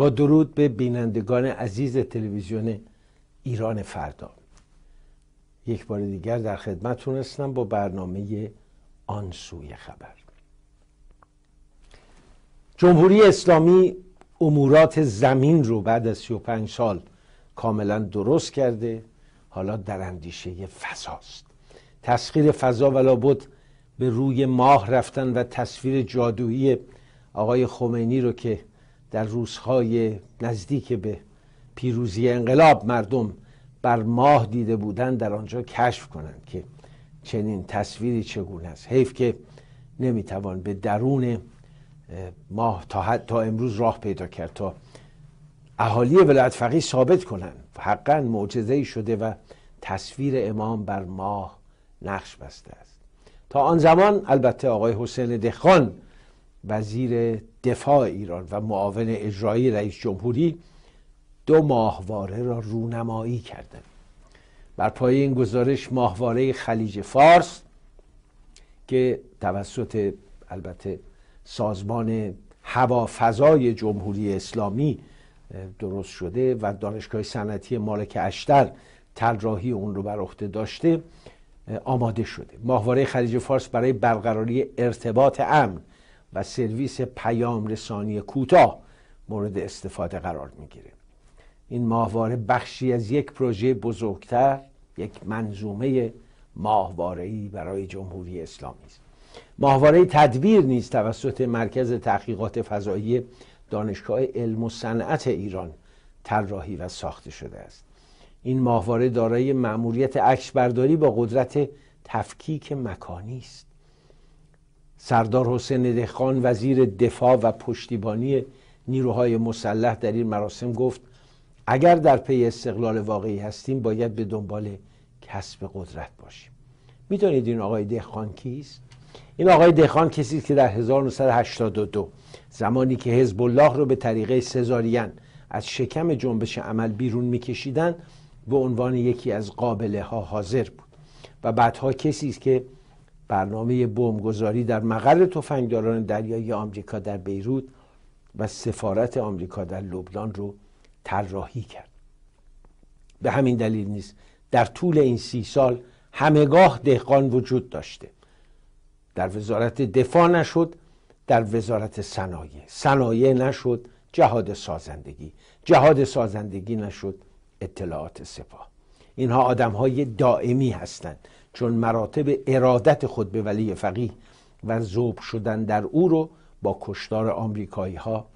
با درود به بینندگان عزیز تلویزیون ایران فردا یک بار دیگر در خدمتتون هستم با برنامه آن سوی خبر جمهوری اسلامی امورات زمین رو بعد از 35 سال کاملا درست کرده حالا در اندیشه فضاست تسخیر فضا و لابد به روی ماه رفتن و تصویر جادویی آقای خمینی رو که در روزهای نزدیک به پیروزی انقلاب مردم بر ماه دیده بودند در آنجا کشف کنند که چنین تصویری چگونه است حیف که نمیتوان به درون ماه تا, تا امروز راه پیدا کرد تا اهالی ولایت فقیه ثابت کنند حقا معجزه شده و تصویر امام بر ماه نقش بسته است تا آن زمان البته آقای حسین دهخان وزیر دفاع ایران و معاون اجرایی رئیس جمهوری دو ماهواره را رونمایی کردند بر پای این گزارش ماهواره خلیج فارس که توسط البته سازمان هوافضای جمهوری اسلامی درست شده و دانشگاه صنعتی مالک اشتر طراحی اون رو بر عهده داشته آماده شده ماهواره خلیج فارس برای برقراری ارتباط امن و سرویس پیام رسانی کوتاه مورد استفاده قرار میگیره این ماهواره بخشی از یک پروژه بزرگتر یک منظومه ای برای جمهوری اسلامی است ماهواره تدبیر نیز توسط مرکز تحقیقات فضایی دانشگاه علم و صنعت ایران طراحی و ساخته شده است این ماهواره دارای مأموریت عکسبرداری با قدرت تفکیک مکانی است سردار حسین دهخان وزیر دفاع و پشتیبانی نیروهای مسلح در این مراسم گفت اگر در پی استقلال واقعی هستیم باید به دنبال کسب قدرت باشیم میدانید این آقای دهخان کیست این آقای دهخان کسی است که در 1982 زمانی که حزب الله رو به طریقه سزارین از شکم جنبش عمل بیرون میکشیدند به عنوان یکی از قابله ها حاضر بود و بعدها کسی است که برنامه بمبگذاری در مقر تفنگداران دریایی آمریکا در بیروت و سفارت آمریکا در لبنان رو طراحی کرد به همین دلیل نیست در طول این سی سال همگاه دهقان وجود داشته در وزارت دفاع نشد در وزارت صنایع صنایع نشد جهاد سازندگی جهاد سازندگی نشد اطلاعات سپاه اینها آدم های دائمی هستند چون مراتب ارادت خود به ولی فقیه و زوب شدن در او رو با کشتار آمریکایی ها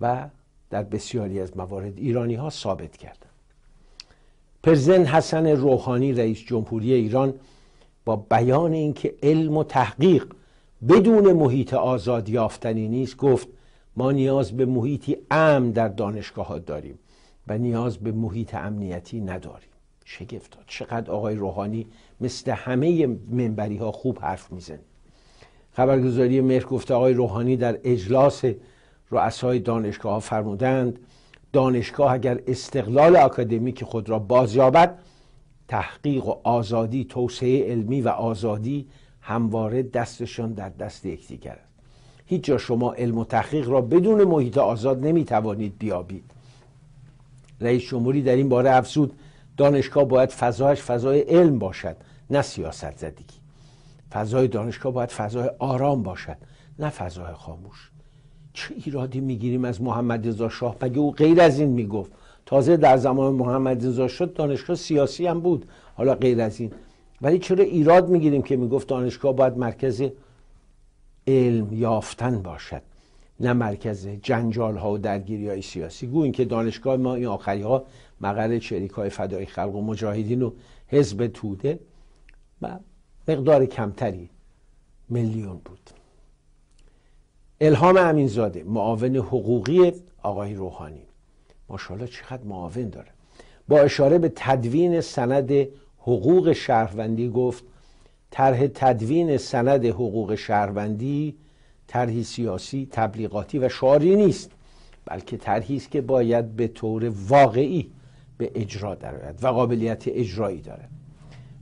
و در بسیاری از موارد ایرانی ها ثابت کردند. پرزن حسن روحانی رئیس جمهوری ایران با بیان اینکه علم و تحقیق بدون محیط آزاد یافتنی نیست گفت ما نیاز به محیطی امن در دانشگاه ها داریم و نیاز به محیط امنیتی نداریم شگفت چقدر آقای روحانی مثل همه منبری ها خوب حرف میزنه خبرگزاری مهر گفته آقای روحانی در اجلاس رؤسای دانشگاه ها فرمودند دانشگاه اگر استقلال اکادمیک خود را بازیابد تحقیق و آزادی توسعه علمی و آزادی همواره دستشان در دست یکدیگر است هیچ جا شما علم و تحقیق را بدون محیط آزاد نمیتوانید توانید بیابید رئیس جمهوری در این باره افزود دانشگاه باید فضایش فضای علم باشد نه سیاست زدگی فضای دانشگاه باید فضای آرام باشد نه فضای خاموش چه ایرادی میگیریم از محمد رضا شاه مگه او غیر از این میگفت تازه در زمان محمد رضا شد دانشگاه سیاسی هم بود حالا غیر از این ولی چرا ایراد میگیریم که میگفت دانشگاه باید مرکز علم یافتن باشد نه مرکز جنجال ها و درگیری های سیاسی گو اینکه دانشگاه ما این آخری ها مقر چریک های فدای خلق و مجاهدین و حزب توده و مقدار کمتری میلیون بود الهام امینزاده معاون حقوقی آقای روحانی ماشاءالله چقدر معاون داره با اشاره به تدوین سند حقوق شهروندی گفت طرح تدوین سند حقوق شهروندی طرحی سیاسی تبلیغاتی و شعاری نیست بلکه طرحی است که باید به طور واقعی به اجرا درآید و قابلیت اجرایی دارد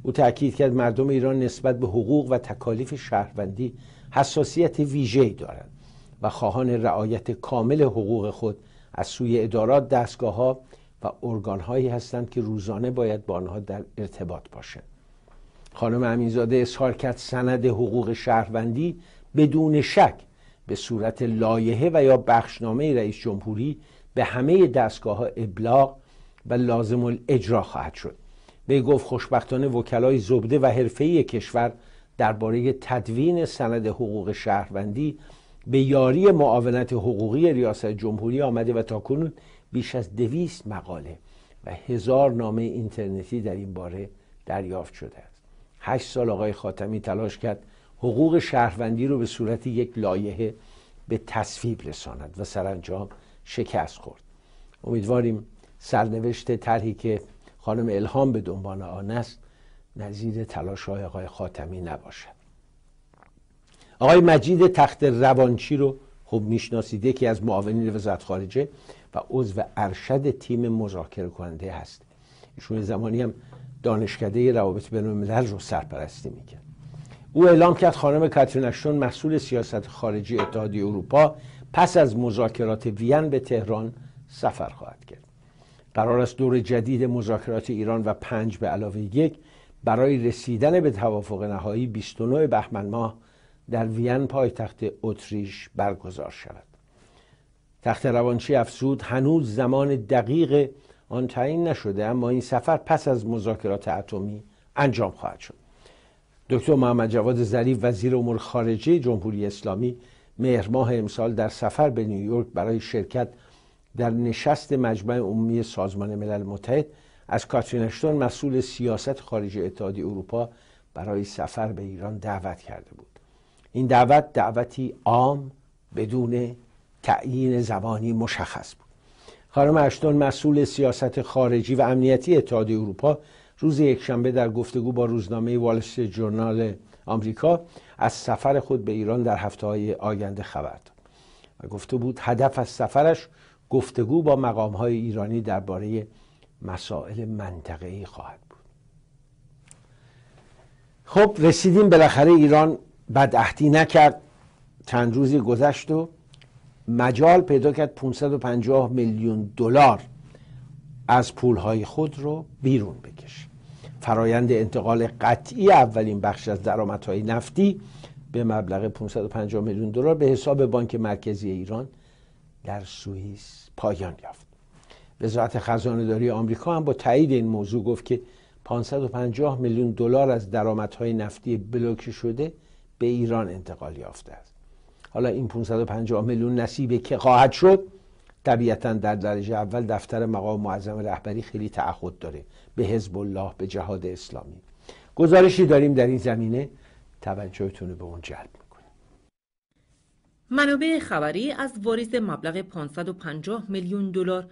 او تاکید کرد مردم ایران نسبت به حقوق و تکالیف شهروندی حساسیت ویژه‌ای دارند و خواهان رعایت کامل حقوق خود از سوی ادارات دستگاه ها و ارگان هایی هستند که روزانه باید با آنها در ارتباط باشند خانم امینزاده اظهار کرد سند حقوق شهروندی بدون شک به صورت لایحه و یا بخشنامه رئیس جمهوری به همه دستگاه ها ابلاغ و لازم الاجرا خواهد شد به گفت خوشبختانه وکلای زبده و حرفه‌ای کشور درباره تدوین سند حقوق شهروندی به یاری معاونت حقوقی ریاست جمهوری آمده و تاکنون بیش از دویست مقاله و هزار نامه اینترنتی در این باره دریافت شده است هشت سال آقای خاتمی تلاش کرد حقوق شهروندی رو به صورت یک لایحه به تصویب رساند و سرانجام شکست خورد امیدواریم سرنوشت طرحی که خانم الهام به دنبال آن است نزید تلاش های آقای خاتمی نباشد آقای مجید تخت روانچی رو خوب میشناسید یکی از معاونین وزارت خارجه و عضو ارشد تیم مذاکره کننده هست ایشون زمانی هم دانشکده روابط بین الملل رو سرپرستی میکرد او اعلام کرد خانم کاترین اشتون مسئول سیاست خارجی اتحادیه اروپا پس از مذاکرات وین به تهران سفر خواهد کرد قرار است دور جدید مذاکرات ایران و پنج به علاوه یک برای رسیدن به توافق نهایی 29 بهمن ماه در وین پایتخت اتریش برگزار شود تخت روانچی افسود هنوز زمان دقیق آن تعیین نشده اما این سفر پس از مذاکرات اتمی انجام خواهد شد دکتر محمد جواد ظریف وزیر امور خارجه جمهوری اسلامی مهر ماه امسال در سفر به نیویورک برای شرکت در نشست مجمع عمومی سازمان ملل متحد از کاترین مسئول سیاست خارجی اتحادیه اروپا برای سفر به ایران دعوت کرده بود این دعوت دعوتی عام بدون تعیین زبانی مشخص بود خانم اشتون مسئول سیاست خارجی و امنیتی اتحادیه اروپا روز یکشنبه در گفتگو با روزنامه والست جورنال آمریکا از سفر خود به ایران در هفته های آینده خبر داد و گفته بود هدف از سفرش گفتگو با مقام های ایرانی درباره مسائل منطقه ای خواهد بود خب رسیدیم بالاخره ایران بدعهدی نکرد چند روزی گذشت و مجال پیدا کرد 550 میلیون دلار از پولهای خود رو بیرون بکشه فرایند انتقال قطعی اولین بخش از درآمدهای نفتی به مبلغ 550 میلیون دلار به حساب بانک مرکزی ایران در سوئیس پایان یافت وزارت خزانه داری آمریکا هم با تایید این موضوع گفت که 550 میلیون دلار از درآمدهای نفتی بلوک شده به ایران انتقال یافته است حالا این 550 میلیون نصیب که خواهد شد طبیعتا در درجه اول دفتر مقام معظم رهبری خیلی تعهد داره به حزب الله به جهاد اسلامی گزارشی داریم در این زمینه توجهتون رو به اون جلب میکنیم منابع خبری از واریز مبلغ 550 میلیون دلار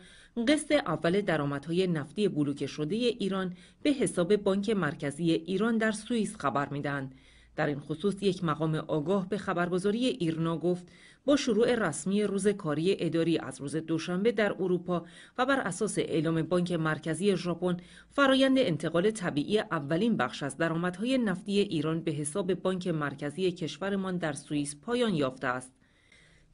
قسط اول درآمدهای نفتی بلوک شده ایران به حساب بانک مرکزی ایران در سوئیس خبر میدن در این خصوص یک مقام آگاه به خبرگزاری ایرنا گفت با شروع رسمی روز کاری اداری از روز دوشنبه در اروپا و بر اساس اعلام بانک مرکزی ژاپن فرایند انتقال طبیعی اولین بخش از درآمدهای نفتی ایران به حساب بانک مرکزی کشورمان در سوئیس پایان یافته است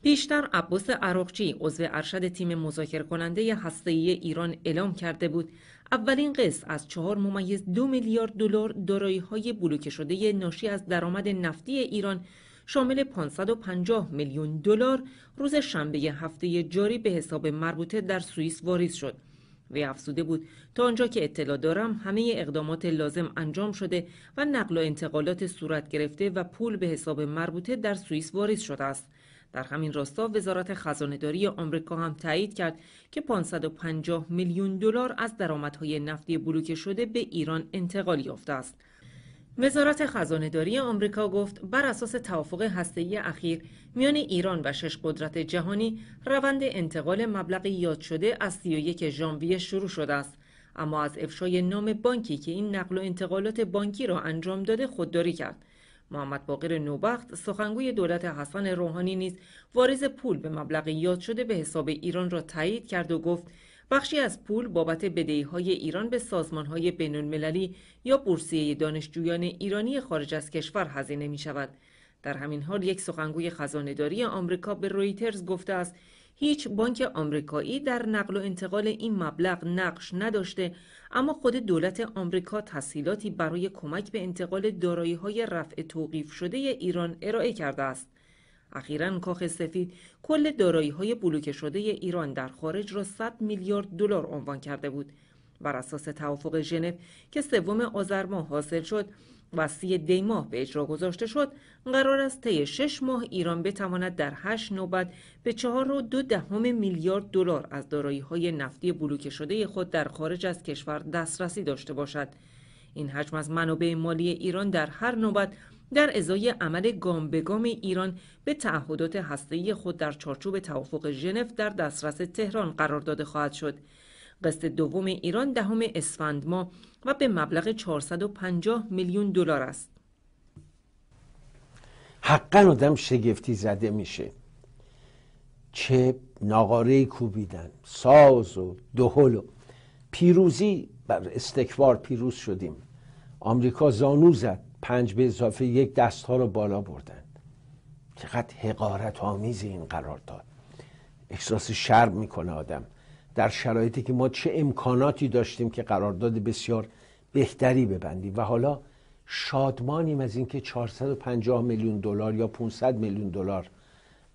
پیشتر عباس عراقچی عضو ارشد تیم مذاکره کننده ای ایران اعلام کرده بود اولین قسط از چهار ممیز دو میلیارد دلار های بلوکه شده ناشی از درآمد نفتی ایران شامل 550 میلیون دلار روز شنبه هفته جاری به حساب مربوطه در سوئیس واریز شد. وی افزوده بود تا آنجا که اطلاع دارم همه اقدامات لازم انجام شده و نقل و انتقالات صورت گرفته و پول به حساب مربوطه در سوئیس واریز شده است. در همین راستا وزارت خزانهداری آمریکا هم تایید کرد که 550 میلیون دلار از درآمدهای نفتی بلوکه شده به ایران انتقال یافته است. وزارت داری آمریکا گفت بر اساس توافق هسته‌ای اخیر میان ایران و شش قدرت جهانی روند انتقال مبلغ یاد شده از 31 ژانویه شروع شده است اما از افشای نام بانکی که این نقل و انتقالات بانکی را انجام داده خودداری کرد محمد باقر نوبخت سخنگوی دولت حسن روحانی نیز واریز پول به مبلغ یاد شده به حساب ایران را تایید کرد و گفت بخشی از پول بابت بدهی های ایران به سازمان های بین المللی یا بورسیه دانشجویان ایرانی خارج از کشور هزینه می شود. در همین حال یک سخنگوی خزانهداری آمریکا به رویترز گفته است هیچ بانک آمریکایی در نقل و انتقال این مبلغ نقش نداشته اما خود دولت آمریکا تسهیلاتی برای کمک به انتقال دارایی های رفع توقیف شده ایران ارائه کرده است اخیرا کاخ سفید کل دارایی های بلوکه شده ایران در خارج را 100 میلیارد دلار عنوان کرده بود بر اساس توافق ژنو که سوم آذر ماه حاصل شد و سی دی به اجرا گذاشته شد قرار است طی شش ماه ایران بتواند در هشت نوبت به چهار و دو دهم میلیارد دلار از دارایی های نفتی بلوکه شده خود در خارج از کشور دسترسی داشته باشد این حجم از منابع مالی ایران در هر نوبت در ازای عمل گام به گام ایران به تعهدات هسته‌ای خود در چارچوب توافق ژنو در دسترس تهران قرار داده خواهد شد. قسط دوم ایران دهم اسفند ماه و به مبلغ 450 میلیون دلار است. حقا آدم شگفتی زده میشه چه ناقاره کوبیدن ساز و دهل و پیروزی بر استکبار پیروز شدیم آمریکا زانو زد پنج به اضافه یک دست ها رو بالا بردن چقدر حقارت آمیز این قرار داد احساس شرم میکنه آدم در شرایطی که ما چه امکاناتی داشتیم که قرارداد بسیار بهتری ببندیم و حالا شادمانیم از اینکه 450 میلیون دلار یا 500 میلیون دلار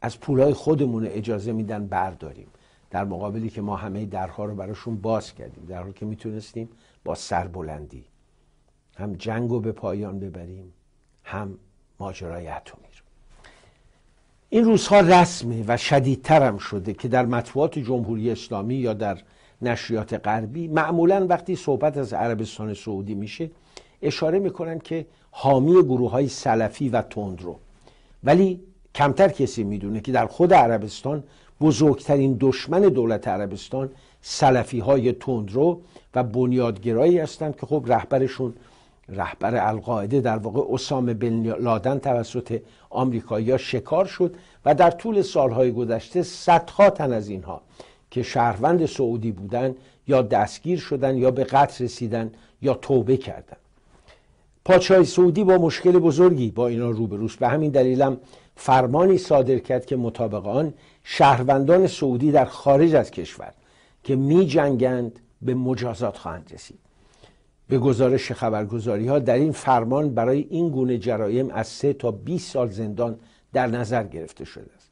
از پولای خودمون اجازه میدن برداریم در مقابلی که ما همه درها رو براشون باز کردیم در حالی که میتونستیم با سربلندی هم جنگ رو به پایان ببریم هم ماجرای اتمی رو این روزها رسمه و شدیدتر هم شده که در مطبوعات جمهوری اسلامی یا در نشریات غربی معمولا وقتی صحبت از عربستان سعودی میشه اشاره میکنن که حامی گروه های سلفی و تندرو ولی کمتر کسی میدونه که در خود عربستان بزرگترین دشمن دولت عربستان سلفی های تندرو و بنیادگرایی هستند که خب رهبرشون رهبر القاعده در واقع اسامه بن لادن توسط آمریکایی‌ها شکار شد و در طول سالهای گذشته صدها تن از اینها که شهروند سعودی بودند یا دستگیر شدن یا به قتل رسیدن یا توبه کردند. پادشاه سعودی با مشکل بزرگی با اینا روبروس به همین دلیلم فرمانی صادر کرد که مطابق آن شهروندان سعودی در خارج از کشور که می به مجازات خواهند رسید به گزارش خبرگزاری ها در این فرمان برای این گونه جرایم از 3 تا 20 سال زندان در نظر گرفته شده است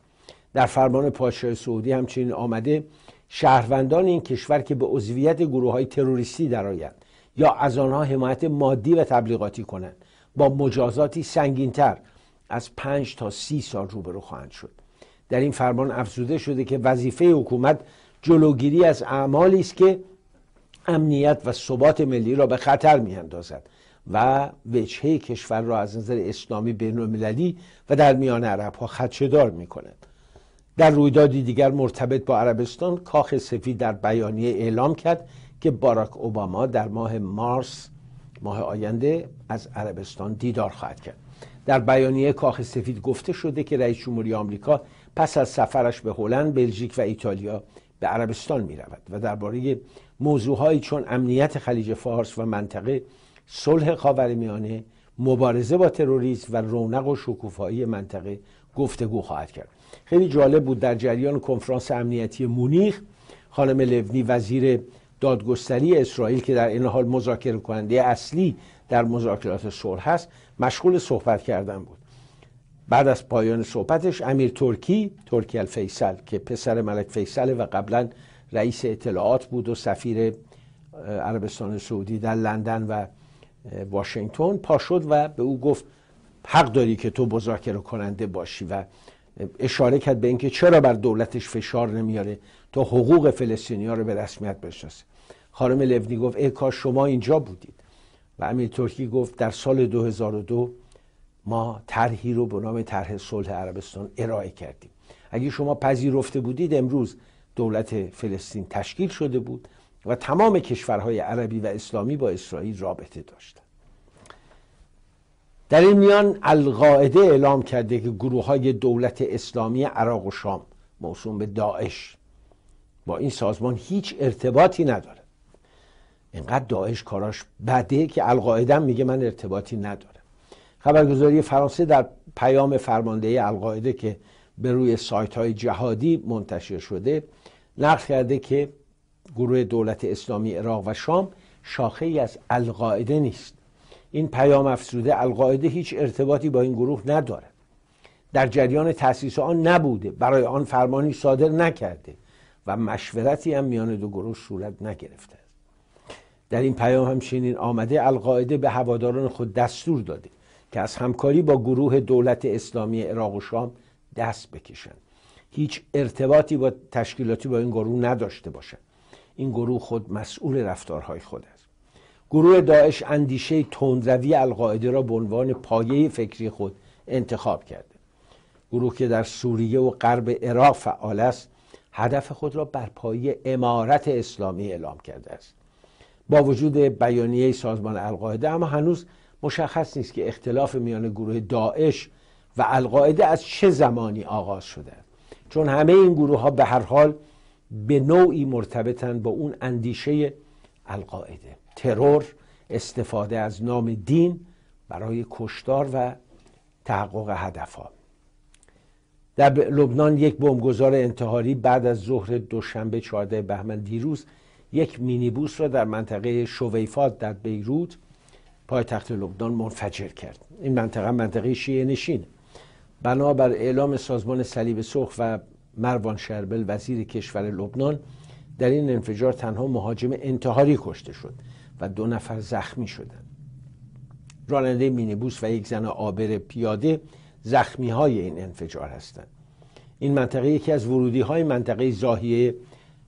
در فرمان پادشاه سعودی همچنین آمده شهروندان این کشور که به عضویت گروه های تروریستی درآیند یا از آنها حمایت مادی و تبلیغاتی کنند با مجازاتی سنگینتر از 5 تا سی سال روبرو خواهند شد در این فرمان افزوده شده که وظیفه حکومت جلوگیری از اعمالی است که امنیت و ثبات ملی را به خطر می اندازد و وجهه کشور را از نظر اسلامی بین المللی و در میان عرب ها دار می کند در رویدادی دیگر مرتبط با عربستان کاخ سفید در بیانیه اعلام کرد که باراک اوباما در ماه مارس ماه آینده از عربستان دیدار خواهد کرد در بیانیه کاخ سفید گفته شده که رئیس جمهوری آمریکا پس از سفرش به هلند، بلژیک و ایتالیا به عربستان می رود و درباره موضوعهایی چون امنیت خلیج فارس و منطقه صلح خاورمیانه مبارزه با تروریسم و رونق و شکوفایی منطقه گفتگو خواهد کرد خیلی جالب بود در جریان کنفرانس امنیتی مونیخ خانم لبنی وزیر دادگستری اسرائیل که در این حال مذاکره کننده اصلی در مذاکرات صلح هست مشغول صحبت کردن بود بعد از پایان صحبتش امیر ترکی ترکی الفیصل که پسر ملک فیصله و قبلا رئیس اطلاعات بود و سفیر عربستان سعودی در لندن و واشنگتن پا شد و به او گفت حق داری که تو مذاکره کننده باشی و اشاره کرد به اینکه چرا بر دولتش فشار نمیاره تا حقوق فلسطینی‌ها رو به رسمیت بشناسه خانم لبنی گفت ای کاش شما اینجا بودید و امیر ترکی گفت در سال 2002 ما طرحی رو به نام طرح صلح عربستان ارائه کردیم اگه شما پذیرفته بودید امروز دولت فلسطین تشکیل شده بود و تمام کشورهای عربی و اسلامی با اسرائیل رابطه داشتند در این میان القاعده اعلام کرده که گروه های دولت اسلامی عراق و شام موسوم به داعش با این سازمان هیچ ارتباطی نداره اینقدر داعش کاراش بده که القاعده میگه من ارتباطی ندارم خبرگزاری فرانسه در پیام فرمانده القاعده که به روی سایت های جهادی منتشر شده نقل کرده که گروه دولت اسلامی عراق و شام شاخه ای از القاعده نیست این پیام افزوده القاعده هیچ ارتباطی با این گروه ندارد در جریان تاسیس آن نبوده برای آن فرمانی صادر نکرده و مشورتی هم میان دو گروه صورت نگرفته در این پیام همچنین آمده القاعده به هواداران خود دستور داده که از همکاری با گروه دولت اسلامی عراق و شام دست بکشن هیچ ارتباطی با تشکیلاتی با این گروه نداشته باشند این گروه خود مسئول رفتارهای خود است گروه داعش اندیشه تندروی القاعده را به عنوان پایه فکری خود انتخاب کرده گروه که در سوریه و غرب عراق فعال است هدف خود را بر پایه امارت اسلامی اعلام کرده است با وجود بیانیه سازمان القاعده اما هنوز مشخص نیست که اختلاف میان گروه داعش و القاعده از چه زمانی آغاز شده چون همه این گروه ها به هر حال به نوعی مرتبطن با اون اندیشه القاعده ترور استفاده از نام دین برای کشتار و تحقق هدفها در لبنان یک بمبگذار انتحاری بعد از ظهر دوشنبه 14 بهمن دیروز یک مینیبوس را در منطقه شویفات در بیروت پایتخت لبنان منفجر کرد این منطقه منطقه شیعه نشینه بنابر اعلام سازمان صلیب سرخ و مروان شربل وزیر کشور لبنان در این انفجار تنها مهاجم انتحاری کشته شد و دو نفر زخمی شدند راننده مینیبوس و یک زن آبر پیاده زخمی های این انفجار هستند این منطقه یکی از ورودی های منطقه زاهیه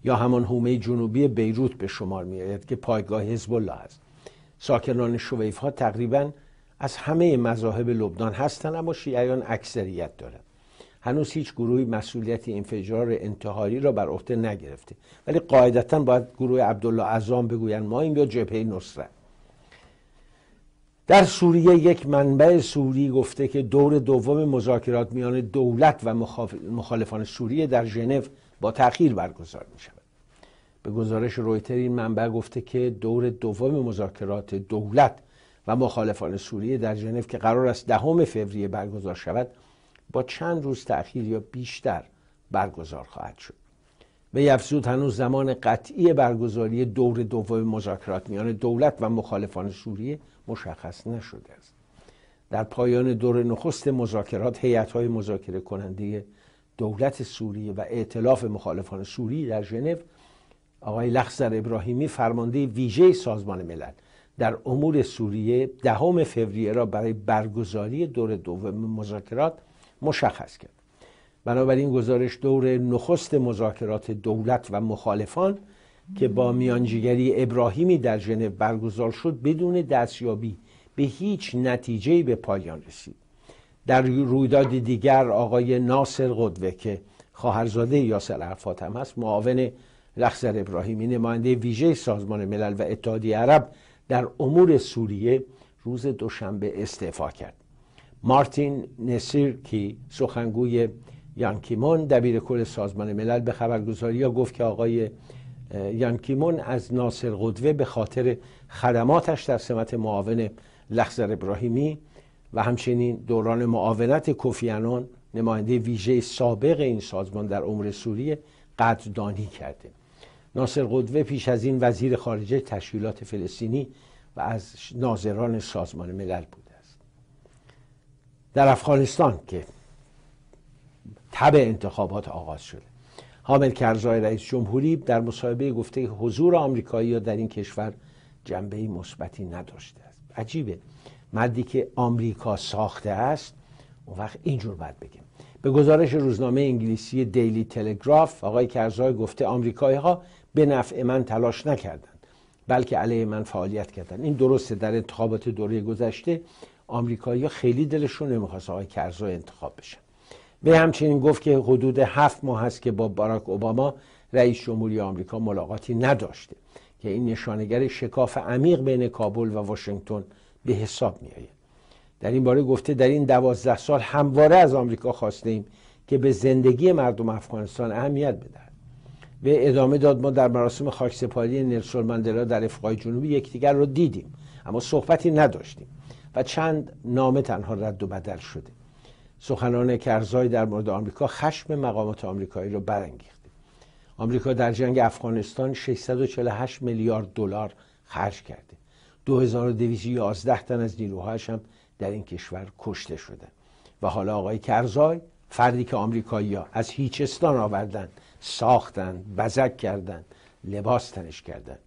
یا همان حومه جنوبی بیروت به شمار میآید که پایگاه حزب الله است ساکنان شویف ها تقریبا از همه مذاهب لبنان هستن اما شیعیان اکثریت دارن. هنوز هیچ گروهی مسئولیت انفجار انتحاری را بر عهده نگرفته ولی قاعدتا باید گروه عبدالله اعظم بگویند ما این یا جبهه نصره. در سوریه یک منبع سوری گفته که دور دوم مذاکرات میان دولت و مخالفان سوریه در ژنو با تاخیر برگزار می شود به گزارش رویتر این منبع گفته که دور دوم مذاکرات دولت و مخالفان سوریه در ژنو که قرار است دهم فوریه برگزار شود با چند روز تأخیر یا بیشتر برگزار خواهد شد به افزود هنوز زمان قطعی برگزاری دور دوم مذاکرات میان دولت و مخالفان سوریه مشخص نشده است در پایان دور نخست مذاکرات های مذاکره کننده دولت سوریه و ائتلاف مخالفان سوریه در ژنو آقای لخزر ابراهیمی فرمانده ویژه سازمان ملل در امور سوریه دهم فوریه را برای برگزاری دور دوم مذاکرات مشخص کرد بنابراین گزارش دور نخست مذاکرات دولت و مخالفان که با میانجیگری ابراهیمی در ژنو برگزار شد بدون دستیابی به هیچ نتیجه به پایان رسید در رویداد دیگر آقای ناصر قدوه که خواهرزاده یاسر عرفات هم هست معاون لخزر ابراهیمی نماینده ویژه سازمان ملل و اتحادیه عرب در امور سوریه روز دوشنبه استعفا کرد مارتین کی سخنگوی یانکیمون دبیر کل سازمان ملل به خبرگزاری ها گفت که آقای یانکیمون از ناصر قدوه به خاطر خدماتش در سمت معاون لخزر ابراهیمی و همچنین دوران معاونت کوفیانان نماینده ویژه سابق این سازمان در امور سوریه قدردانی کرده ناصر قدوه پیش از این وزیر خارجه تشکیلات فلسطینی و از ناظران سازمان ملل بوده است در افغانستان که تب انتخابات آغاز شده حامل کرزای رئیس جمهوری در مصاحبه گفته حضور آمریکایی ها در این کشور جنبه مثبتی نداشته است عجیبه مردی که آمریکا ساخته است اون وقت اینجور باید بگیم به گزارش روزنامه انگلیسی دیلی تلگراف آقای کرزای گفته آمریکایی ها به نفع من تلاش نکردند بلکه علیه من فعالیت کردند این درسته در انتخابات دوره گذشته آمریکایی‌ها خیلی دلشون نمیخواست آقای کرزو انتخاب بشن به همچنین گفت که حدود هفت ماه است که با باراک اوباما رئیس جمهوری آمریکا ملاقاتی نداشته که این نشانگر شکاف عمیق بین کابل و واشنگتن به حساب میآید در این باره گفته در این دوازده سال همواره از آمریکا خواسته ایم که به زندگی مردم افغانستان اهمیت بده. به ادامه داد ما در مراسم خاکسپاری نلسون مندلا در افقای جنوبی یکدیگر رو دیدیم اما صحبتی نداشتیم و چند نامه تنها رد و بدل شده سخنان کرزای در مورد آمریکا خشم مقامات آمریکایی را برانگیخت آمریکا در جنگ افغانستان 648 میلیارد دلار خرج کرده 2211 تن از نیروهایش هم در این کشور کشته شده و حالا آقای کرزای فردی که آمریکایی‌ها از هیچستان آوردند ساختن بزک کردن لباس تنش کردن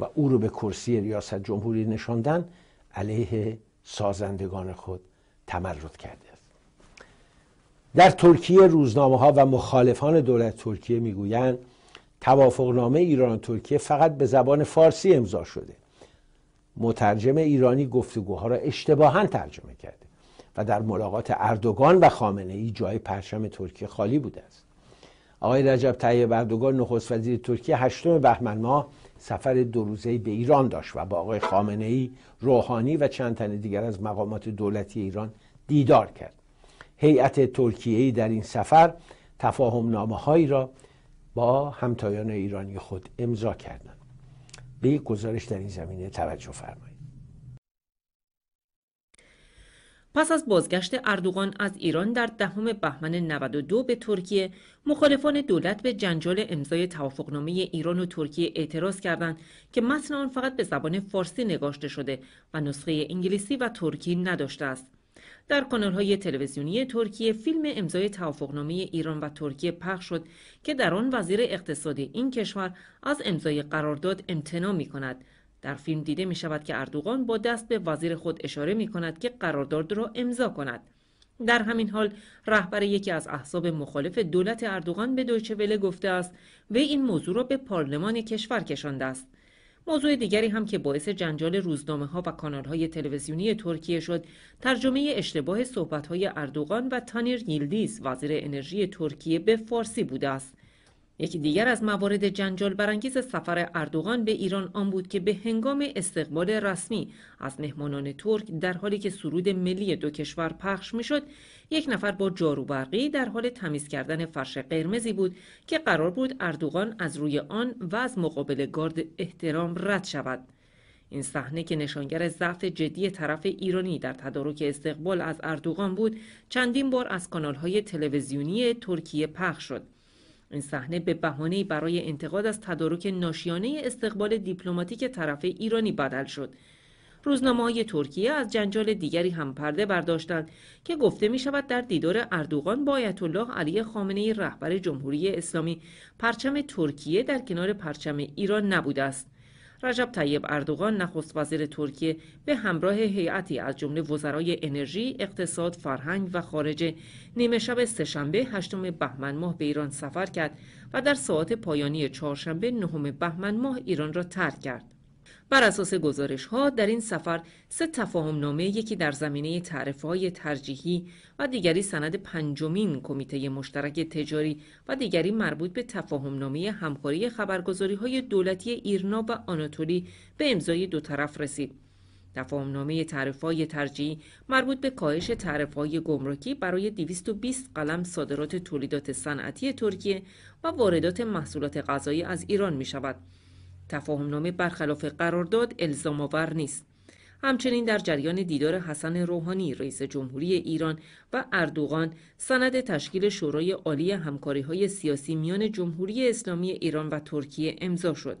و او رو به کرسی ریاست جمهوری نشاندن علیه سازندگان خود تمرد کرده است در ترکیه روزنامه ها و مخالفان دولت ترکیه میگویند توافقنامه ایران ترکیه فقط به زبان فارسی امضا شده مترجم ایرانی گفتگوها را اشتباها ترجمه کرده و در ملاقات اردوگان و خامنه ای جای پرچم ترکیه خالی بوده است آقای رجب طیب اردوگان نخست وزیر ترکیه هشتم بهمن ماه سفر دو روزه به ایران داشت و با آقای خامنه ای روحانی و چند تن دیگر از مقامات دولتی ایران دیدار کرد هیئت ترکیه در این سفر تفاهم نامه هایی را با همتایان ایرانی خود امضا کردند به گزارش در این زمینه توجه فرمایید پس از بازگشت اردوغان از ایران در دهم بهمن 92 به ترکیه مخالفان دولت به جنجال امضای توافقنامه ایران و ترکیه اعتراض کردند که متن آن فقط به زبان فارسی نگاشته شده و نسخه انگلیسی و ترکی نداشته است در کانال های تلویزیونی ترکیه فیلم امضای توافقنامه ایران و ترکیه پخش شد که در آن وزیر اقتصاد این کشور از امضای قرارداد امتنا می کند در فیلم دیده می شود که اردوغان با دست به وزیر خود اشاره می کند که قرارداد را امضا کند. در همین حال رهبر یکی از احزاب مخالف دولت اردوغان به دویچه وله گفته است و این موضوع را به پارلمان کشور کشانده است. موضوع دیگری هم که باعث جنجال روزنامه ها و کانال های تلویزیونی ترکیه شد ترجمه اشتباه صحبت های اردوغان و تانیر یلدیز وزیر انرژی ترکیه به فارسی بوده است یکی دیگر از موارد جنجال برانگیز سفر اردوغان به ایران آن بود که به هنگام استقبال رسمی از مهمانان ترک در حالی که سرود ملی دو کشور پخش میشد یک نفر با جاروبرقی در حال تمیز کردن فرش قرمزی بود که قرار بود اردوغان از روی آن و از مقابل گارد احترام رد شود این صحنه که نشانگر ضعف جدی طرف ایرانی در تدارک استقبال از اردوغان بود چندین بار از کانالهای تلویزیونی ترکیه پخش شد این صحنه به بهانه برای انتقاد از تدارک ناشیانه استقبال دیپلماتیک طرف ایرانی بدل شد روزنامه های ترکیه از جنجال دیگری هم پرده برداشتند که گفته می شود در دیدار اردوغان با آیت الله علی خامنه رهبر جمهوری اسلامی پرچم ترکیه در کنار پرچم ایران نبوده است رجب طیب اردوغان نخست وزیر ترکیه به همراه هیئتی از جمله وزرای انرژی، اقتصاد، فرهنگ و خارجه نیمه شب سهشنبه هشتم بهمن ماه به ایران سفر کرد و در ساعات پایانی چهارشنبه نهم بهمن ماه ایران را ترک کرد. بر اساس گزارش ها در این سفر سه تفاهم نامه یکی در زمینه تعرف های ترجیحی و دیگری سند پنجمین کمیته مشترک تجاری و دیگری مربوط به تفاهم نامه همکاری خبرگزاری های دولتی ایرنا و آناتولی به امضای دو طرف رسید. تعرف های ترجیحی مربوط به کاهش های گمرکی برای 220 قلم صادرات تولیدات صنعتی ترکیه و واردات محصولات غذایی از ایران می شود. تفاهم نامه برخلاف قرارداد الزام آور نیست. همچنین در جریان دیدار حسن روحانی رئیس جمهوری ایران و اردوغان سند تشکیل شورای عالی همکاری های سیاسی میان جمهوری اسلامی ایران و ترکیه امضا شد.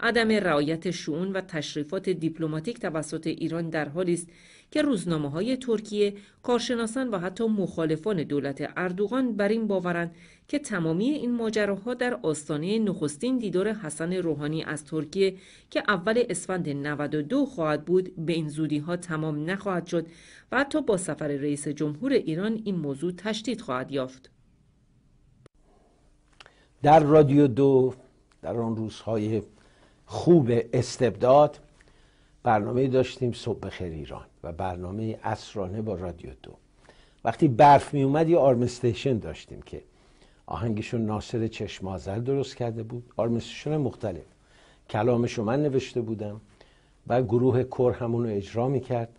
عدم رعایت شون و تشریفات دیپلماتیک توسط ایران در حالی است که روزنامه های ترکیه کارشناسان و حتی مخالفان دولت اردوغان بر این باورند که تمامی این ماجراها در آستانه نخستین دیدار حسن روحانی از ترکیه که اول اسفند 92 خواهد بود به این زودی ها تمام نخواهد شد و حتی با سفر رئیس جمهور ایران این موضوع تشدید خواهد یافت در رادیو دو در آن روزهای خوب استبداد برنامه داشتیم صبح بخیر ایران و برنامه اسرانه با رادیو دو وقتی برف می اومد یه آرمستیشن داشتیم که آهنگشون ناصر چشمازل درست کرده بود آرمستیشن مختلف کلامشو من نوشته بودم و گروه کر همون رو اجرا می کرد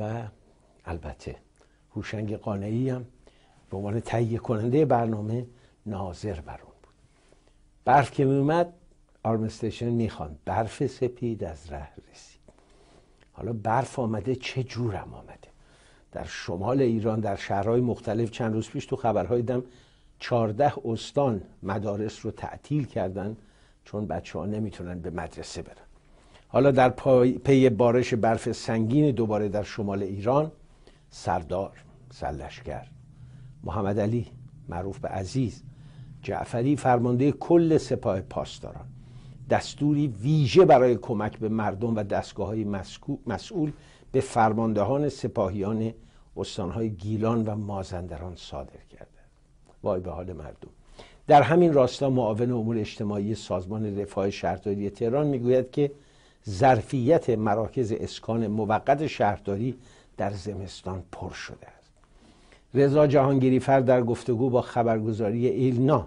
و البته هوشنگ قانعی هم به عنوان تهیه کننده برنامه ناظر بر بود برف که می اومد آرمستیشن میخوان برف سپید از ره رسید حالا برف آمده چه جورم آمده در شمال ایران در شهرهای مختلف چند روز پیش تو خبرهای دم چارده استان مدارس رو تعطیل کردن چون بچه ها نمیتونن به مدرسه برن حالا در پی بارش برف سنگین دوباره در شمال ایران سردار سلشگر محمد علی معروف به عزیز جعفری فرمانده کل سپاه پاسداران دستوری ویژه برای کمک به مردم و دستگاه های مسئول به فرماندهان سپاهیان استانهای گیلان و مازندران صادر کرده وای به حال مردم در همین راستا معاون امور اجتماعی سازمان رفاه شهرداری تهران میگوید که ظرفیت مراکز اسکان موقت شهرداری در زمستان پر شده است رضا جهانگیری فر در گفتگو با خبرگزاری ایلنا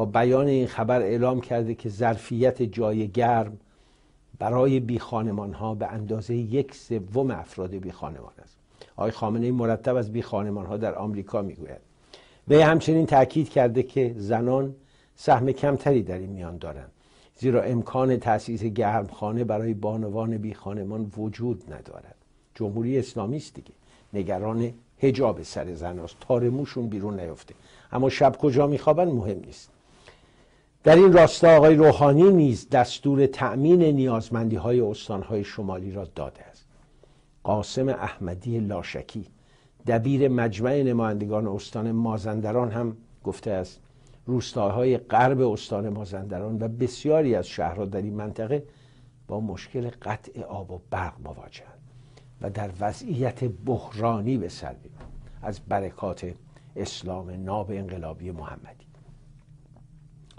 با بیان این خبر اعلام کرده که ظرفیت جای گرم برای بی ها به اندازه یک سوم افراد بی خانمان است آقای خامنه مرتب از بی ها در آمریکا میگوید وی همچنین تاکید کرده که زنان سهم کمتری در این میان دارند زیرا امکان تاسیس گرمخانه برای بانوان بی خانمان وجود ندارد جمهوری اسلامی است دیگه نگران هجاب سر است تار موشون بیرون نیفته اما شب کجا میخوابن مهم نیست در این راستا آقای روحانی نیز دستور تأمین نیازمندی های استانهای شمالی را داده است قاسم احمدی لاشکی دبیر مجمع نمایندگان استان مازندران هم گفته است روستاهای غرب استان مازندران و بسیاری از شهرها در این منطقه با مشکل قطع آب و برق مواجهند و در وضعیت بحرانی به سر از برکات اسلام ناب انقلابی محمدی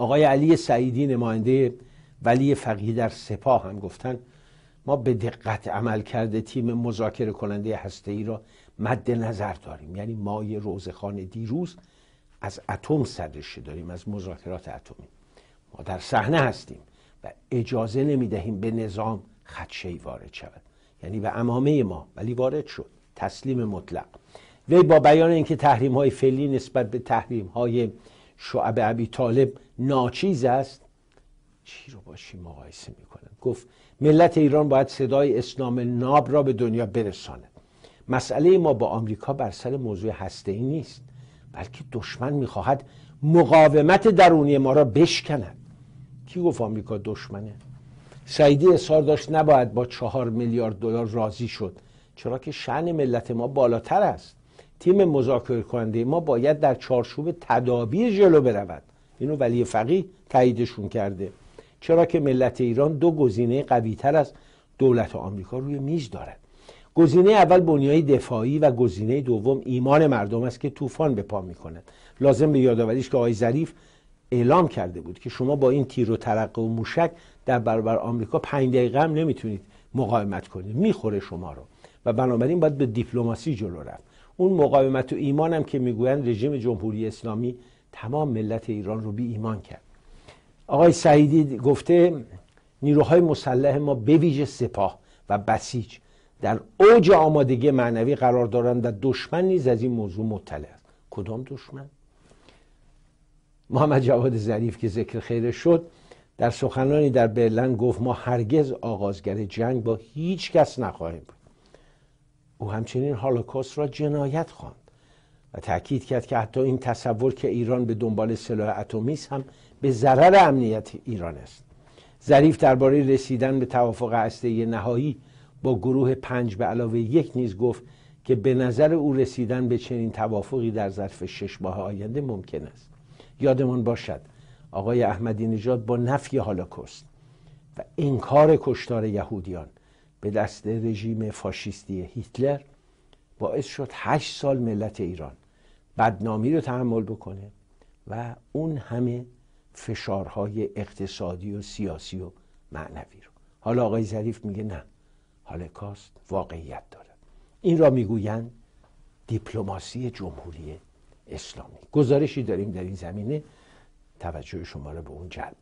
آقای علی سعیدی نماینده ولی فقیه در سپاه هم گفتن ما به دقت عمل کرده تیم مذاکره کننده هسته ای را مد نظر داریم یعنی مای روزخان دیروز از اتم صدرش داریم از مذاکرات اتمی ما در صحنه هستیم و اجازه نمیدهیم به نظام خدشه وارد شود یعنی به امامه ما ولی وارد شد تسلیم مطلق وی با بیان اینکه تحریم های فعلی نسبت به تحریم های شعب ابی طالب ناچیز است چی رو باشی مقایسه میکنه گفت ملت ایران باید صدای اسلام ناب را به دنیا برسانه مسئله ما با آمریکا بر سر موضوع هسته ای نیست بلکه دشمن میخواهد مقاومت درونی ما را بشکند کی گفت آمریکا دشمنه سعیدی اصار داشت نباید با چهار میلیارد دلار راضی شد چرا که شعن ملت ما بالاتر است تیم مذاکره کننده ما باید در چارچوب تدابیر جلو برود اینو ولی فقی تاییدشون کرده چرا که ملت ایران دو گزینه قویتر از دولت آمریکا روی میز دارد گزینه اول بنیای دفاعی و گزینه دوم ایمان مردم است که طوفان به پا میکند لازم به یادآوریش که آقای ظریف اعلام کرده بود که شما با این تیر و ترقه و موشک در برابر آمریکا پنج دقیقه هم نمیتونید مقاومت کنید میخوره شما رو و بنابراین باید به دیپلماسی جلو رفت اون مقاومت و ایمانم که میگویند رژیم جمهوری اسلامی تمام ملت ایران رو بی ایمان کرد آقای سعیدی گفته نیروهای مسلح ما ویژه سپاه و بسیج در اوج آمادگی معنوی قرار دارند و دشمن نیز از این موضوع مطلع است کدام دشمن محمد جواد ظریف که ذکر خیر شد در سخنانی در برلن گفت ما هرگز آغازگر جنگ با هیچ کس نخواهیم بود او همچنین هولوکاست را جنایت خواند و تاکید کرد که حتی این تصور که ایران به دنبال سلاح اتمی است هم به ضرر امنیت ایران است ظریف درباره رسیدن به توافق هسته نهایی با گروه پنج به علاوه یک نیز گفت که به نظر او رسیدن به چنین توافقی در ظرف شش ماه آینده ممکن است یادمان باشد آقای احمدی نژاد با نفی هولوکاست و انکار کشتار یهودیان به دست رژیم فاشیستی هیتلر باعث شد هشت سال ملت ایران بدنامی رو تحمل بکنه و اون همه فشارهای اقتصادی و سیاسی و معنوی رو حالا آقای ظریف میگه نه هالکاست واقعیت داره این را میگویند دیپلماسی جمهوری اسلامی گزارشی داریم در این زمینه توجه شما را به اون جلب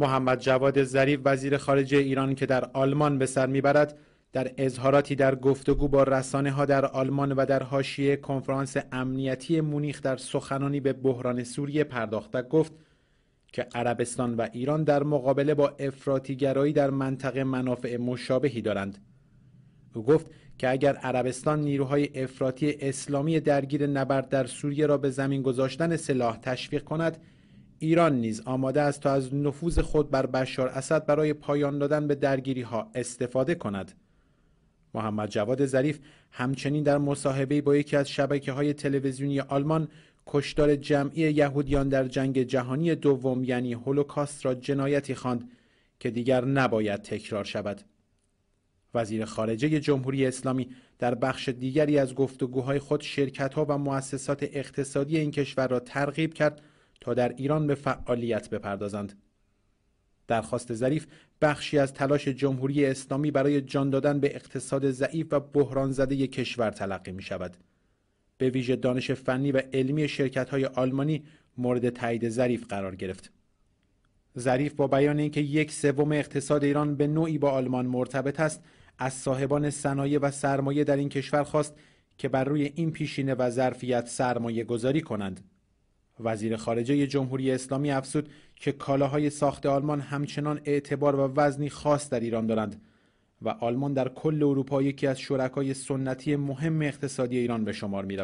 محمد جواد ظریف وزیر خارجه ایران که در آلمان به سر میبرد در اظهاراتی در گفتگو با رسانه ها در آلمان و در حاشیه کنفرانس امنیتی مونیخ در سخنانی به بحران سوریه پرداخت گفت که عربستان و ایران در مقابله با افراطیگرایی در منطقه منافع مشابهی دارند او گفت که اگر عربستان نیروهای افراطی اسلامی درگیر نبرد در سوریه را به زمین گذاشتن سلاح تشویق کند ایران نیز آماده است تا از نفوذ خود بر بشار اسد برای پایان دادن به درگیری ها استفاده کند محمد جواد ظریف همچنین در مصاحبه با یکی از شبکه های تلویزیونی آلمان کشدار جمعی یهودیان در جنگ جهانی دوم یعنی هولوکاست را جنایتی خواند که دیگر نباید تکرار شود وزیر خارجه جمهوری اسلامی در بخش دیگری از گفتگوهای خود شرکت و مؤسسات اقتصادی این کشور را ترغیب کرد تا در ایران به فعالیت بپردازند. درخواست ظریف بخشی از تلاش جمهوری اسلامی برای جان دادن به اقتصاد ضعیف و بحران زده کشور تلقی می شود. به ویژه دانش فنی و علمی شرکت های آلمانی مورد تایید ظریف قرار گرفت. ظریف با بیان اینکه یک سوم اقتصاد ایران به نوعی با آلمان مرتبط است، از صاحبان صنایع و سرمایه در این کشور خواست که بر روی این پیشینه و ظرفیت سرمایه گذاری کنند. وزیر خارجه جمهوری اسلامی افزود که کالاهای ساخت آلمان همچنان اعتبار و وزنی خاص در ایران دارند و آلمان در کل اروپا یکی از شرکای سنتی مهم اقتصادی ایران به شمار می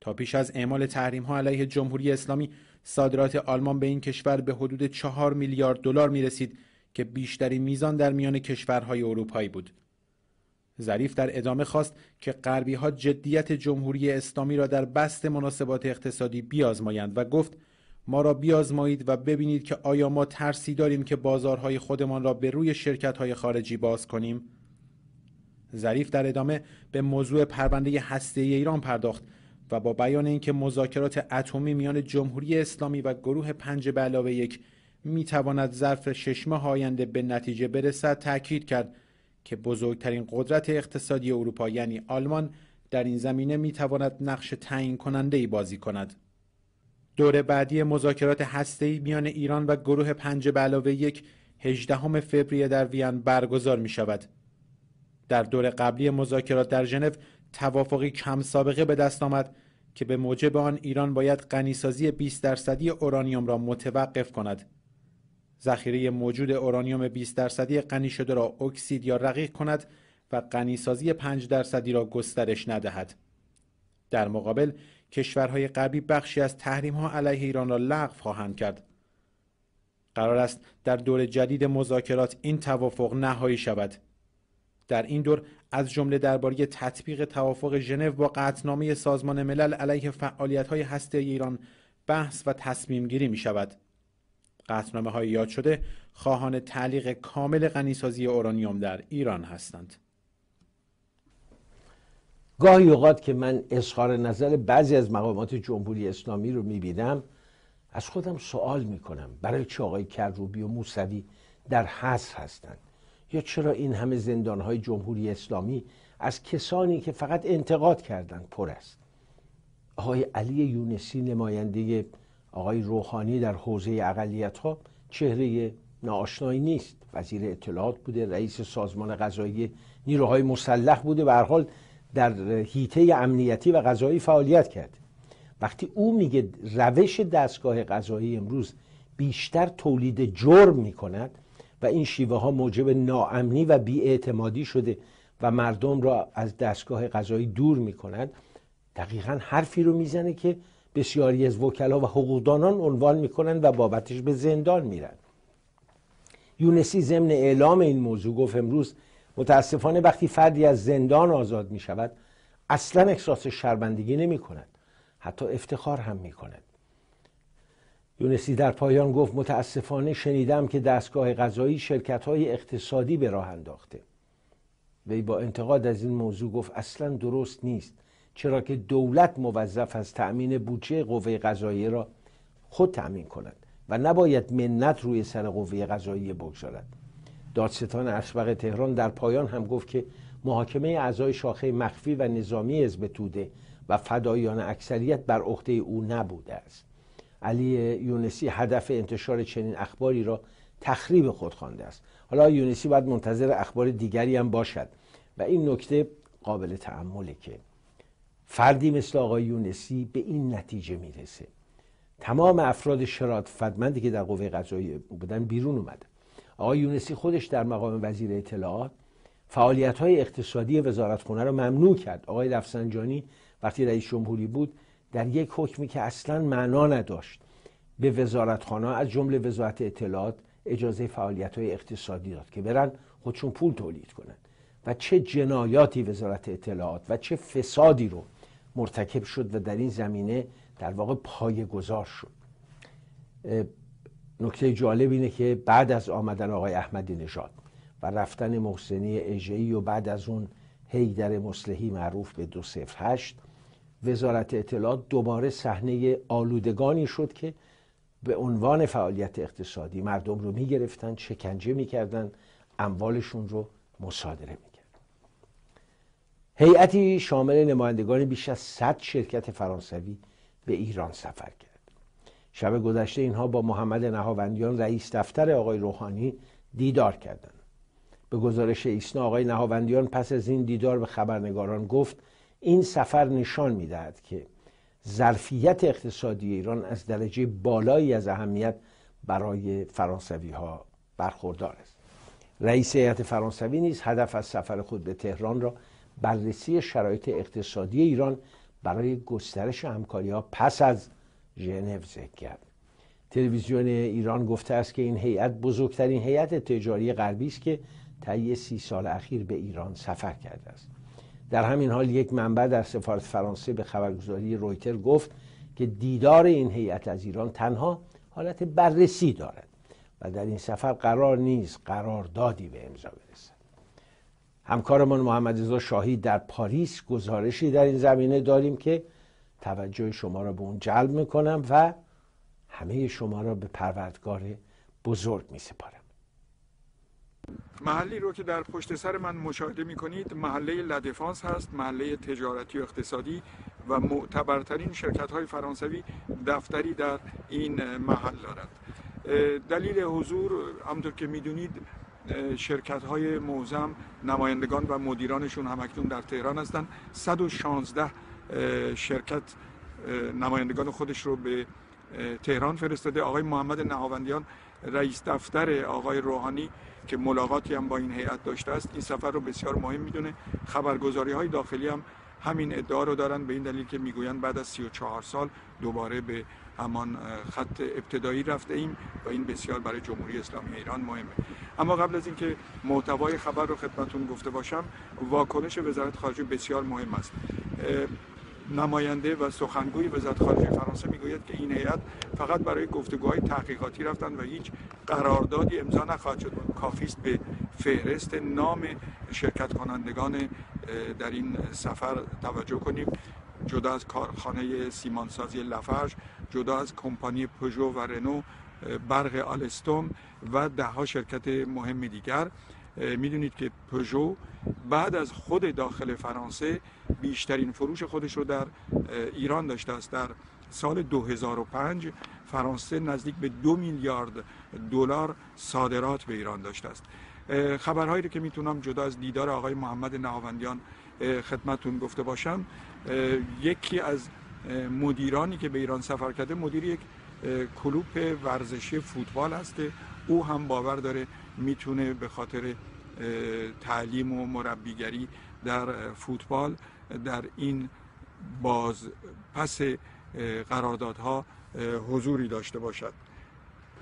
تا پیش از اعمال تحریم ها علیه جمهوری اسلامی صادرات آلمان به این کشور به حدود 4 میلیارد دلار می رسید که بیشترین میزان در میان کشورهای اروپایی بود. ظریف در ادامه خواست که غربی ها جدیت جمهوری اسلامی را در بست مناسبات اقتصادی بیازمایند و گفت ما را بیازمایید و ببینید که آیا ما ترسی داریم که بازارهای خودمان را به روی های خارجی باز کنیم ظریف در ادامه به موضوع پرونده هسته ایران پرداخت و با بیان اینکه مذاکرات اتمی میان جمهوری اسلامی و گروه پنج به علاوه یک میتواند ظرف شش ماه آینده به نتیجه برسد تاکید کرد که بزرگترین قدرت اقتصادی اروپا یعنی آلمان در این زمینه می تواند نقش تعیین کننده ای بازی کند. دور بعدی مذاکرات ای میان ایران و گروه پنج بلاوه علاوه یک 18 فوریه در وین برگزار می شود. در دور قبلی مذاکرات در ژنو توافقی کم سابقه به دست آمد که به موجب آن ایران باید غنیسازی 20 درصدی اورانیوم را متوقف کند. ذخیره موجود اورانیوم 20 درصدی غنی شده را اکسید یا رقیق کند و غنیسازی 5 درصدی را گسترش ندهد. در مقابل کشورهای غربی بخشی از تحریم ها علیه ایران را لغو خواهند کرد. قرار است در دور جدید مذاکرات این توافق نهایی شود. در این دور از جمله درباره تطبیق توافق ژنو با قطعنامه سازمان ملل علیه فعالیت های هسته ایران بحث و تصمیم گیری می شود. قطنامه های یاد شده خواهان تعلیق کامل غنیسازی اورانیوم در ایران هستند گاهی اوقات که من اظهار نظر بعضی از مقامات جمهوری اسلامی رو میبینم از خودم سوال میکنم برای چه آقای کروبی و موسوی در حصر هستند یا چرا این همه های جمهوری اسلامی از کسانی که فقط انتقاد کردند پر است آقای علی یونسی نماینده آقای روحانی در حوزه اقلیت ها چهره ناآشنایی نیست وزیر اطلاعات بوده رئیس سازمان قضایی نیروهای مسلح بوده و حال در هیته امنیتی و قضایی فعالیت کرد وقتی او میگه روش دستگاه قضایی امروز بیشتر تولید جرم میکند و این شیوه ها موجب ناامنی و بیاعتمادی شده و مردم را از دستگاه قضایی دور میکند دقیقا حرفی رو میزنه که بسیاری از وکلا و حقوقدانان عنوان میکنند و بابتش به زندان میرند یونسی ضمن اعلام این موضوع گفت امروز متاسفانه وقتی فردی از زندان آزاد می شود اصلا احساس شرمندگی نمی کند حتی افتخار هم می کند یونسی در پایان گفت متاسفانه شنیدم که دستگاه غذایی شرکت های اقتصادی به راه انداخته وی با انتقاد از این موضوع گفت اصلا درست نیست چرا که دولت موظف از تأمین بودجه قوه قضاییه را خود تأمین کند و نباید منت روی سر قوه قضاییه بگذارد دادستان اشبق تهران در پایان هم گفت که محاکمه اعضای شاخه مخفی و نظامی حزب توده و فدایان اکثریت بر عهده او نبوده است علی یونسی هدف انتشار چنین اخباری را تخریب خود خوانده است حالا یونسی باید منتظر اخبار دیگری هم باشد و این نکته قابل تعمله که فردی مثل آقای یونسی به این نتیجه میرسه تمام افراد فدمندی که در قوه قضاییه بودن بیرون اومده آقای یونسی خودش در مقام وزیر اطلاعات فعالیت های اقتصادی وزارتخونه رو ممنوع کرد آقای رفسنجانی وقتی رئیس جمهوری بود در یک حکمی که اصلا معنا نداشت به خانه از جمله وزارت اطلاعات اجازه فعالیت های اقتصادی داد که برن خودشون پول تولید کنند و چه جنایاتی وزارت اطلاعات و چه فسادی رو مرتکب شد و در این زمینه در واقع پای گذار شد نکته جالب اینه که بعد از آمدن آقای احمدی نژاد و رفتن محسنی اجعی و بعد از اون هیدر مسلحی معروف به 208 وزارت اطلاعات دوباره صحنه آلودگانی شد که به عنوان فعالیت اقتصادی مردم رو میگرفتن شکنجه میکردن اموالشون رو مصادره میکردن هیئتی شامل نمایندگان بیش از 100 شرکت فرانسوی به ایران سفر کرد شب گذشته اینها با محمد نهاوندیان رئیس دفتر آقای روحانی دیدار کردند به گزارش ایسنا آقای نهاوندیان پس از این دیدار به خبرنگاران گفت این سفر نشان میدهد که ظرفیت اقتصادی ایران از درجه بالایی از اهمیت برای فرانسوی ها برخوردار است رئیس هیئت فرانسوی نیز هدف از سفر خود به تهران را بررسی شرایط اقتصادی ایران برای گسترش همکاری ها پس از ژنو ذکر کرد تلویزیون ایران گفته است که این هیئت بزرگترین هیئت تجاری غربی است که طی سی سال اخیر به ایران سفر کرده است در همین حال یک منبع در سفارت فرانسه به خبرگزاری رویتر گفت که دیدار این هیئت از ایران تنها حالت بررسی دارد و در این سفر قرار نیست قراردادی به امضا برسد همکارمان محمد رضا شاهی در پاریس گزارشی در این زمینه داریم که توجه شما را به اون جلب میکنم و همه شما را به پروردگار بزرگ میسپارم محلی رو که در پشت سر من مشاهده می کنید محله لدفانس هست محله تجارتی و اقتصادی و معتبرترین شرکت های فرانسوی دفتری در این محل دارد دلیل حضور همطور که میدونید شرکت های موزم نمایندگان و مدیرانشون همکنون در تهران هستند 116 شرکت نمایندگان خودش رو به تهران فرستاده آقای محمد نهاوندیان رئیس دفتر آقای روحانی که ملاقاتی هم با این هیئت داشته است این سفر رو بسیار مهم میدونه خبرگزاری های داخلی هم همین ادعا رو دارن به این دلیل که میگویند بعد از 34 سال دوباره به همان خط ابتدایی رفته ایم و این بسیار برای جمهوری اسلامی ایران مهمه اما قبل از اینکه محتوای خبر رو خدمتون گفته باشم واکنش وزارت خارجه بسیار مهم است نماینده و سخنگوی وزارت خارجه فرانسه میگوید که این هیئت فقط برای گفتگوهای تحقیقاتی رفتن و هیچ قراردادی امضا نخواهد شد کافی است به فهرست نام شرکت کنندگان در این سفر توجه کنیم جدا از کارخانه سیمانسازی لفرج جدا از کمپانی پژو و رنو برق آلستوم و دهها شرکت مهم دیگر میدونید که پژو بعد از خود داخل فرانسه بیشترین فروش خودش رو در ایران داشته است در سال 2005 فرانسه نزدیک به دو میلیارد دلار صادرات به ایران داشته است خبرهایی که میتونم جدا از دیدار آقای محمد نهاوندیان خدمتون گفته باشم یکی از مدیرانی که به ایران سفر کرده مدیر یک کلوپ ورزشی فوتبال هسته او هم باور داره میتونه به خاطر تعلیم و مربیگری در فوتبال در این باز پس قراردادها حضوری داشته باشد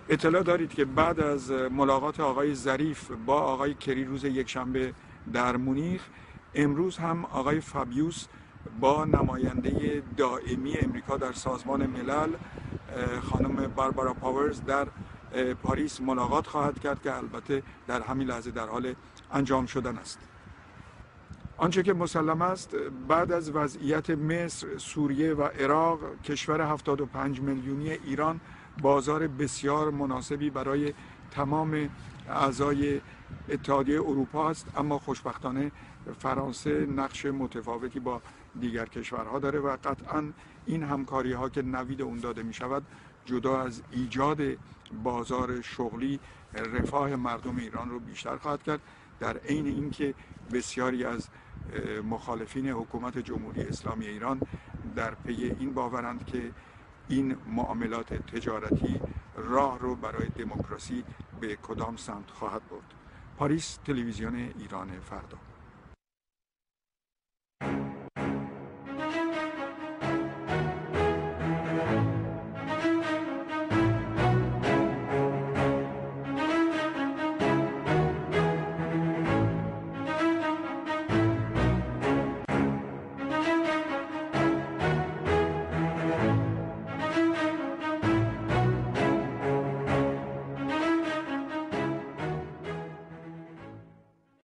اطلاع دارید که بعد از ملاقات آقای ظریف با آقای کری روز یکشنبه در مونیخ امروز هم آقای فابیوس با نماینده دائمی امریکا در سازمان ملل خانم باربارا پاورز در پاریس ملاقات خواهد کرد که البته در همین لحظه در حال انجام شدن است آنچه که مسلم است بعد از وضعیت مصر، سوریه و عراق کشور 75 میلیونی ایران بازار بسیار مناسبی برای تمام اعضای اتحادیه اروپا است اما خوشبختانه فرانسه نقش متفاوتی با دیگر کشورها داره و قطعا این همکاری ها که نوید اون داده می شود جدا از ایجاد بازار شغلی رفاه مردم ایران رو بیشتر خواهد کرد در عین اینکه بسیاری از مخالفین حکومت جمهوری اسلامی ایران در پی این باورند که این معاملات تجارتی راه رو برای دموکراسی به کدام سمت خواهد برد پاریس تلویزیون ایران فردا